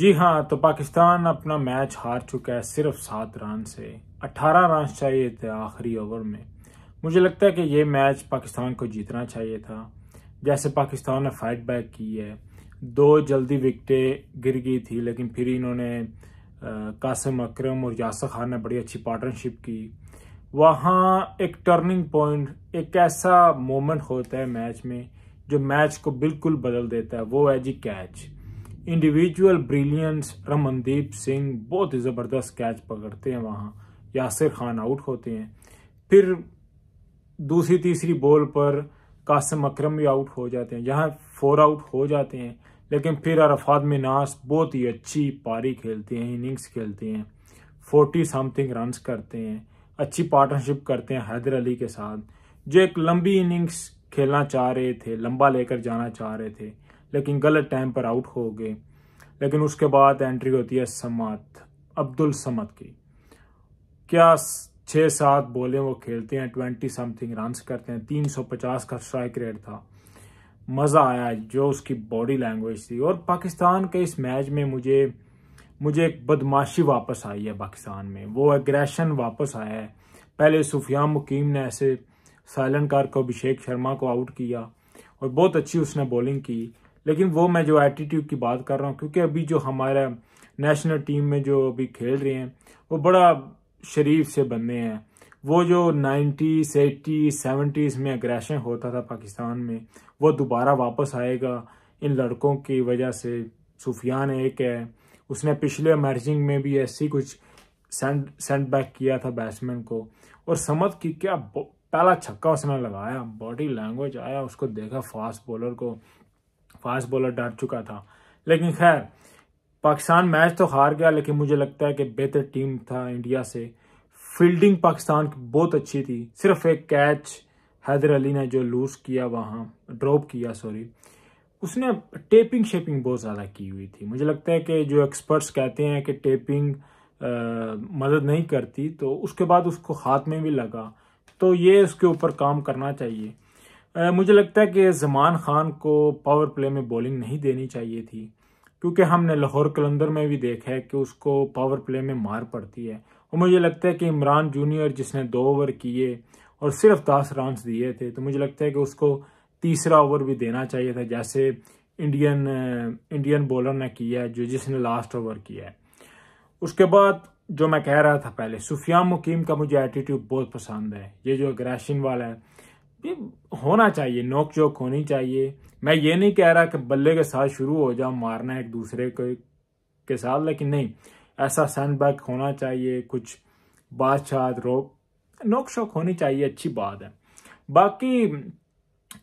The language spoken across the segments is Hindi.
जी हाँ तो पाकिस्तान अपना मैच हार चुका है सिर्फ सात रन से अट्ठारह रन चाहिए थे आखिरी ओवर में मुझे लगता है कि ये मैच पाकिस्तान को जीतना चाहिए था जैसे पाकिस्तान ने फाइट बैक की है दो जल्दी विकटें गिर गई थी लेकिन फिर इन्होंने कासिम अक्रम और यासर खान ने बड़ी अच्छी पार्टनरशिप की वहाँ एक टर्निंग पॉइंट एक ऐसा मोमेंट होता है मैच में जो मैच को बिल्कुल बदल देता है वो है जी catch individual brilliance Ramandeep Singh बहुत ही ज़बरदस्त कैच पकड़ते हैं वहाँ यासिर खान आउट होते हैं फिर दूसरी तीसरी बॉल पर कासिम अक्रम भी आउट हो जाते हैं यहाँ फोर आउट हो जाते हैं लेकिन फिर अरफात मिनास बहुत ही अच्छी पारी खेलते हैं इनिंग्स खेलते हैं फोर्टी समथिंग रन्स करते हैं अच्छी पार्टनरशिप करते हैं हैदर अली के साथ जो एक लंबी इनिंग्स खेलना चाह रहे थे लंबा लेकर जाना चाह रहे थे लेकिन गलत टाइम पर आउट हो गए लेकिन उसके बाद एंट्री होती है समत अब्दुल समत की क्या छः सात बोले वो खेलते हैं ट्वेंटी समथिंग रन्स करते हैं तीन सौ पचास का स्ट्राइक रेट था मज़ा आया जो उसकी बॉडी लैंग्वेज थी और पाकिस्तान के इस मैच में मुझे मुझे एक बदमाशी वापस आई है पाकिस्तान में वो एग्रेशन वापस आया है पहले सुफियान मुकीम ने ऐसे साइलेंट कार को अभिषेक शर्मा को आउट किया और बहुत अच्छी उसने बॉलिंग की लेकिन वो मैं जो एटीट्यूड की बात कर रहा हूँ क्योंकि अभी जो हमारा नेशनल टीम में जो अभी खेल रहे हैं वो बड़ा शरीफ से बने हैं वो जो नाइन्टीज़ एट्टीज़ सेवेंटीज़ में अग्रेशन होता था पाकिस्तान में वो दोबारा वापस आएगा इन लड़कों की वजह से सूफियान एक है उसने पिछले मैचिंग में भी ऐसी कुछ सेंड सेंड बैक किया था बैट्समैन को और समझ की क्या पहला छक्का उसने लगाया बॉडी लैंग्वेज आया उसको देखा फास्ट बॉलर को फास्ट बॉलर डर चुका था लेकिन खैर पाकिस्तान मैच तो हार गया लेकिन मुझे लगता है कि बेहतर टीम था इंडिया से फील्डिंग पाकिस्तान की बहुत अच्छी थी सिर्फ एक कैच हैदर अली ने जो लूज किया वहाँ ड्रॉप किया सॉरी उसने टेपिंग शेपिंग बहुत ज़्यादा की हुई थी मुझे लगता है कि जो एक्सपर्ट्स कहते हैं कि टेपिंग आ, मदद नहीं करती तो उसके बाद उसको हाथ में भी लगा तो ये उसके ऊपर काम करना चाहिए आ, मुझे लगता है कि जमान खान को पावर प्ले में बॉलिंग नहीं देनी चाहिए थी क्योंकि हमने लाहौर कलंदर में भी देखा है कि उसको पावर प्ले में मार पड़ती है और मुझे लगता है कि इमरान जूनियर जिसने दो ओवर किए और सिर्फ दस रन दिए थे तो मुझे लगता है कि उसको तीसरा ओवर भी देना चाहिए था जैसे इंडियन इंडियन बॉलर ने किया जो जिसने लास्ट ओवर किया है उसके बाद जो मैं कह रहा था पहले सूफिया मुकीम का मुझे एटीट्यूड बहुत पसंद है ये जो ग्रैशिन वाला है भी होना चाहिए नोक चोक होनी चाहिए मैं ये नहीं कह रहा कि बल्ले के साथ शुरू हो जाओ मारना एक दूसरे के, के साथ लेकिन नहीं ऐसा सेंड बैक होना चाहिए कुछ बादशाह रोक नोक शोक होनी चाहिए अच्छी बात है बाकी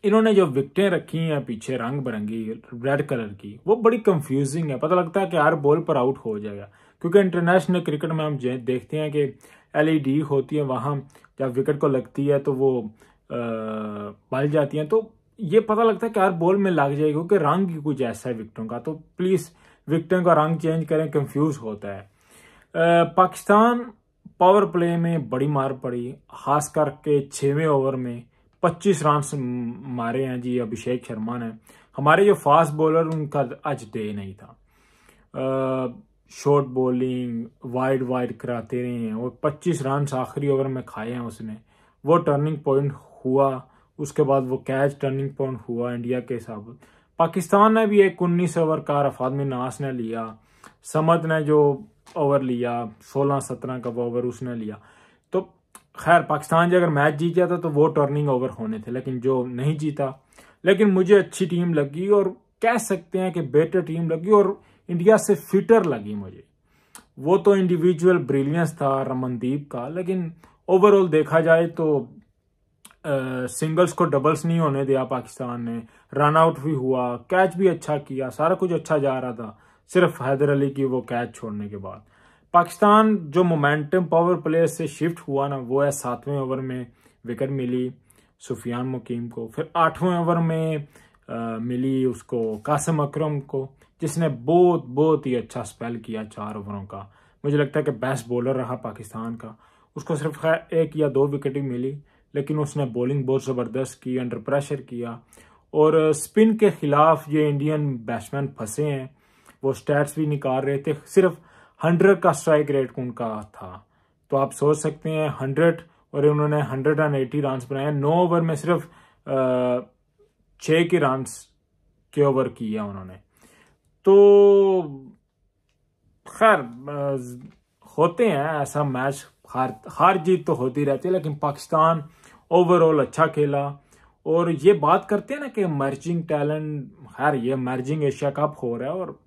इन्होंने जो विकटें रखी हैं पीछे रंग बिरंगी रेड कलर की वो बड़ी कंफ्यूजिंग है पता लगता है कि हर बॉल पर आउट हो जाएगा क्योंकि इंटरनेशनल क्रिकेट में हम देखते हैं कि एलईडी e होती है वहाँ जब विकेट को लगती है तो वो पल जाती हैं तो ये पता लगता है कि हर बॉल में लग जाएगी क्योंकि रंग ही कुछ ऐसा है विकटों का तो प्लीज़ विकटों का रंग चेंज करें कंफ्यूज होता है आ, पाकिस्तान पावर प्ले में बड़ी मार पड़ी खास करके छवें ओवर में 25 रन मारे हैं जी अभिषेक शर्मा ने हमारे जो फास्ट बॉलर उनका आज डे नहीं था शॉर्ट बॉलिंग वाइड वाइड कराते रहे हैं और 25 रन आखिरी ओवर में खाए हैं उसने वो टर्निंग पॉइंट हुआ उसके बाद वो कैच टर्निंग पॉइंट हुआ इंडिया के हिसाब पाकिस्तान ने भी एक उन्नीस ओवर का रफात में नास ने लिया समद ने जो ओवर लिया सोलह सत्रह का वो ओवर उसने लिया तो खैर पाकिस्तान जो अगर मैच जीत जाता तो वो टर्निंग ओवर होने थे लेकिन जो नहीं जीता लेकिन मुझे अच्छी टीम लगी और कह सकते हैं कि बेटर टीम लगी और इंडिया से फिटर लगी मुझे वो तो इंडिविजुअल ब्रिलियंस था रमनदीप का लेकिन ओवरऑल देखा जाए तो सिंगल्स को डबल्स नहीं होने दिया पाकिस्तान ने रन आउट भी हुआ कैच भी अच्छा किया सारा कुछ अच्छा जा रहा था सिर्फ हैदर अली की वो कैच छोड़ने के बाद पाकिस्तान जो मोमेंटम पावर प्लेयर से शिफ्ट हुआ ना वो है सातवें ओवर में विकेट मिली सुफियान मुकीम को फिर आठवें ओवर में आ, मिली उसको कासिम अक्रम को जिसने बहुत बहुत ही अच्छा स्पेल किया चार ओवरों का मुझे लगता है कि बेस्ट बॉलर रहा पाकिस्तान का उसको सिर्फ एक या दो विकेट ही मिली लेकिन उसने बॉलिंग बहुत ज़बरदस्त की अंडर प्रेशर किया और स्पिन uh, के खिलाफ ये इंडियन बैट्समैन फंसे हैं वो स्टैट्स भी निकाल रहे थे सिर्फ हंड्रेड का स्ट्राइक रेट उनका था तो आप सोच सकते हैं हंड्रेड और उन्होंने हंड्रेड एंड एटी रन बनाए नौ ओवर में सिर्फ uh, छ के रन के ओवर किया उन्होंने तो खैर uh, होते हैं ऐसा मैच हार हार जीत तो होती रहती है लेकिन पाकिस्तान ओवरऑल अच्छा खेला और ये बात करते हैं ना कि मर्जिंग टैलेंट खैर ये मर्जिंग एशिया कप हो रहा है और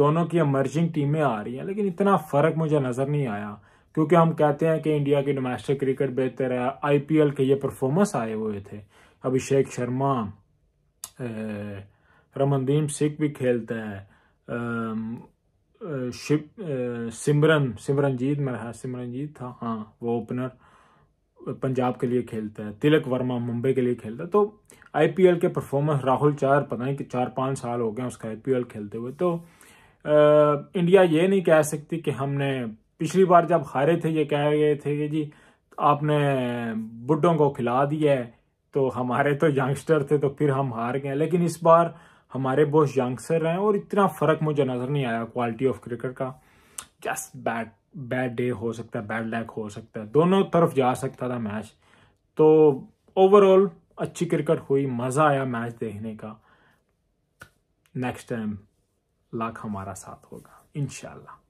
दोनों की मर्जिंग टीमें आ रही हैं लेकिन इतना फ़र्क मुझे नज़र नहीं आया क्योंकि हम कहते हैं कि इंडिया की डोमेस्टिक क्रिकेट बेहतर है आईपीएल के ये परफॉर्मेंस आए हुए थे अभिषेक शर्मा रमनदीप सिख भी खेलते हैं शिव सिमरन सिमरनजीत मेरा है सिमरनजीत था हाँ वो ओपनर पंजाब के लिए खेलता है तिलक वर्मा मुंबई के लिए खेलता है तो आईपीएल के परफॉर्मेंस राहुल चार पता नहीं कि चार पाँच साल हो गए उसका आईपीएल खेलते हुए तो आ, इंडिया ये नहीं कह सकती कि हमने पिछली बार जब हारे थे ये कह गए थे कि जी आपने बुढ़ों को खिला दिया है तो हमारे तो यंगस्टर थे तो फिर हम हार गए लेकिन इस बार हमारे बहुत यंगस्टर हैं और इतना फ़र्क मुझे नज़र नहीं आया क्वालिटी ऑफ क्रिकेट का जस्ट बैड बैड डे हो सकता है बैड लैक हो सकता है दोनों तरफ जा सकता था मैच तो ओवरऑल अच्छी क्रिकेट हुई मज़ा आया मैच देखने का नेक्स्ट टाइम लाख हमारा साथ होगा इनशाला